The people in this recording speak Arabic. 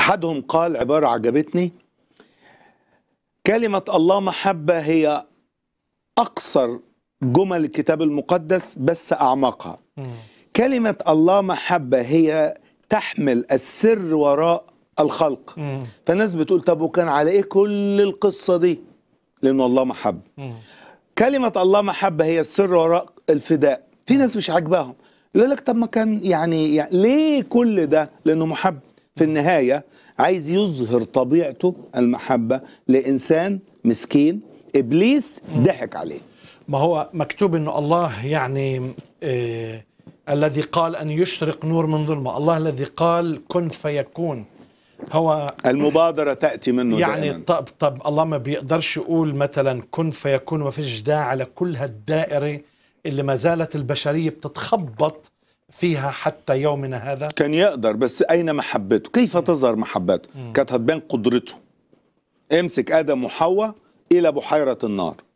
أحدهم قال عبارة عجبتني كلمة الله محبة هي أقصر جمل الكتاب المقدس بس أعمقها كلمة الله محبة هي تحمل السر وراء الخلق فالناس بتقول طب وكان على إيه كل القصة دي لأنه الله محبة كلمة الله محبة هي السر وراء الفداء في ناس مش عاجباهم يقول لك طب ما كان يعني, يعني ليه كل ده لأنه محب في النهاية عايز يظهر طبيعته المحبة لإنسان مسكين إبليس ضحك عليه ما هو مكتوب أنه الله يعني إيه الذي قال أن يشرق نور من ظلمة الله الذي قال كن فيكون هو المبادرة تأتي منه يعني دائما. طب طب الله ما بيقدرش يقول مثلا كن فيكون وفيش داعي على كل هالدائرة اللي ما زالت البشرية بتتخبط فيها حتى يومنا هذا كان يقدر بس أين محبته كيف تظهر محبته كانت هتبان قدرته امسك آدم وحواء إلى بحيرة النار